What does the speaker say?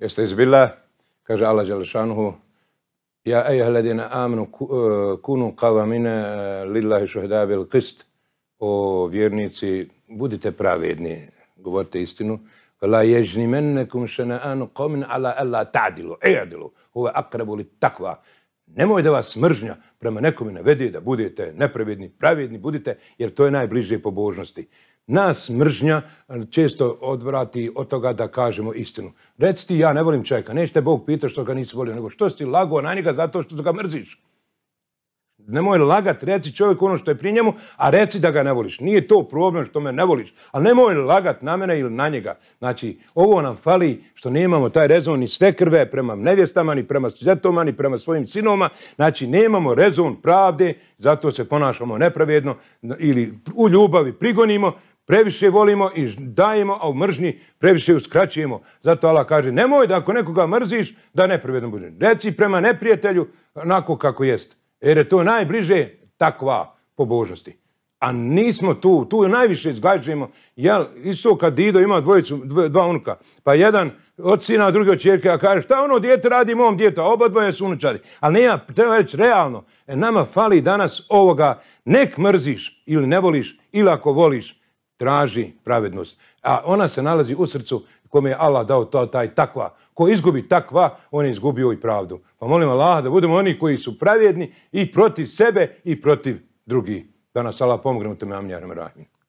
jeste izbila, kaže Allah Đalešanuhu, Ja ejah ladina amnu eh, kunu kavamine eh, lillahi šuhedabil qist o vjernici, budite pravedni, govorite istinu, la ježni mennekum šene anu komin ala ella ta'dilu, ejadilu, huve akrabu li takva, Nemoj da vas mržnja prema nekome navedi da budete nepravedni, pravedni, budite, jer to je najbliže pobožnosti. Nas mržnja često odvrati od toga da kažemo istinu. Reci ti, ja ne volim čovjeka, nećete Bog pita što ga nisi volio, nego što si lago na njega zato što ga mrziš. Nemoj lagat, reci čovjek ono što je pri njemu, a reci da ga ne voliš. Nije to problem što me ne voliš, ali nemoj lagat na mene ili na njega. Znači, ovo nam fali što nemamo taj rezon ni sve krve prema nevjestama, ni prema svjetoma, ni prema svojim sinoma. Znači, nemamo rezon pravde, zato se ponašamo nepravedno ili u ljubavi prigonimo, previše volimo i dajemo, a u mržnji previše uskraćujemo. Zato Allah kaže, nemoj da ako nekoga mrziš, da nepravedno budeš. Reci prema neprijatelju onako kako jeste jer je to najbliže takva pobožnosti. A nismo tu, tu najviše izgađujemo, jel, isto kad Dido ima dvojicu, dva unuka, pa jedan od sina, drugi od čerke, a kaže, šta ono djete radi mom djeta, oba dvoje su unučari. Ali nema, treba reći, realno, e, nama fali danas ovoga, nek mrziš ili ne voliš, ili ako voliš, traži pravednost. A ona se nalazi u srcu kome je Allah dao to, taj takva. Ko izgubi takva, on je izgubio i pravdu. Pa molim Allah da budemo oni koji su pravjedni i protiv sebe i protiv drugih. Da nas Allah pomogne u tome, amin, amin, amin.